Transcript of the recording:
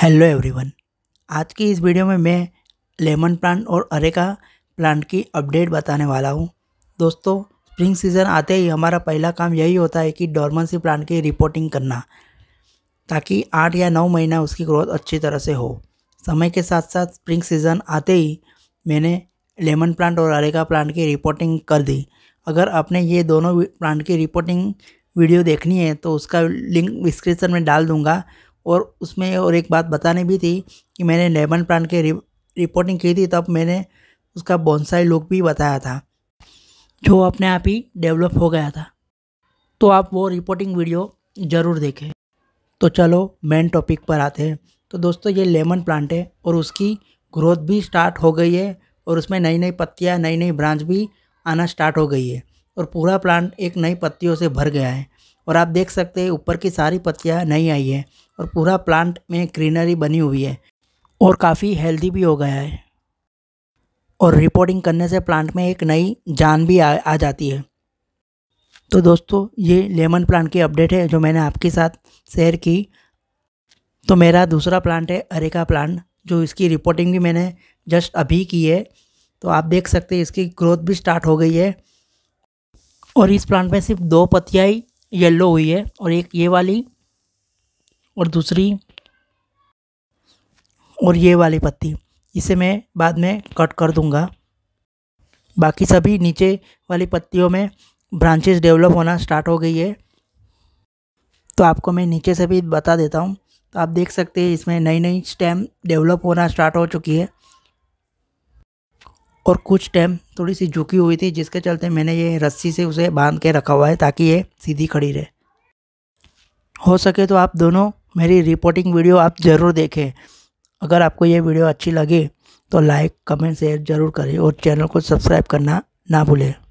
hello everyone आज की इस वीडियो में मैं लेमन प्लांट और अरेका प्लांट की अपडेट बताने वाला हूँ दोस्तों स्प्रिंग सीज़न आते ही हमारा पहला काम यही होता है कि डॉर्मेंसी प्लांट की रिपोर्टिंग करना ताकि आठ या नौ महीना उसकी ग्रोथ अच्छी तरह से हो समय के साथ साथ स्प्रिंग सीज़न आते ही मैंने लेमन प्लांट और अरेका प्लांट की रिपोर्टिंग कर दी अगर आपने ये दोनों प्लांट की रिपोर्टिंग वीडियो देखनी है तो उसका लिंक डिस्क्रिप्शन में डाल दूँगा और उसमें और एक बात बतानी भी थी कि मैंने लेमन प्लांट की रिपोर्टिंग की थी तब मैंने उसका बॉन्साई लुक भी बताया था जो अपने आप ही डेवलप हो गया था तो आप वो रिपोर्टिंग वीडियो ज़रूर देखें तो चलो मेन टॉपिक पर आते हैं तो दोस्तों ये लेमन प्लांट है और उसकी ग्रोथ भी स्टार्ट हो गई है और उसमें नई नई पत्तियाँ नई नई ब्रांच भी आना स्टार्ट हो गई है और पूरा प्लांट एक नई पत्तियों से भर गया है और आप देख सकते हैं ऊपर की सारी पत्तियाँ नई आई है और पूरा प्लांट में ग्रीनरी बनी हुई है और काफ़ी हेल्दी भी हो गया है और रिपोर्टिंग करने से प्लांट में एक नई जान भी आ, आ जाती है तो दोस्तों ये लेमन प्लांट की अपडेट है जो मैंने आपके साथ शेयर की तो मेरा दूसरा प्लांट है अरेका प्लांट जो इसकी रिपोर्टिंग भी मैंने जस्ट अभी की है तो आप देख सकते हैं इसकी ग्रोथ भी स्टार्ट हो गई है और इस प्लांट में सिर्फ दो पत्तियाँ ही येल्लो हुई है और एक ये वाली और दूसरी और ये वाली पत्ती इसे मैं बाद में कट कर दूंगा बाकी सभी नीचे वाली पत्तियों में ब्रांचेस डेवलप होना स्टार्ट हो गई है तो आपको मैं नीचे से भी बता देता हूँ तो आप देख सकते हैं इसमें नई नई स्टेम डेवलप होना स्टार्ट हो चुकी है और कुछ स्टेम थोड़ी सी झुकी हुई थी जिसके चलते मैंने ये रस्सी से उसे बांध के रखा हुआ है ताकि ये सीधी खड़ी रहे हो सके तो आप दोनों मेरी रिपोर्टिंग वीडियो आप ज़रूर देखें अगर आपको ये वीडियो अच्छी लगे तो लाइक कमेंट शेयर ज़रूर करें और चैनल को सब्सक्राइब करना ना भूलें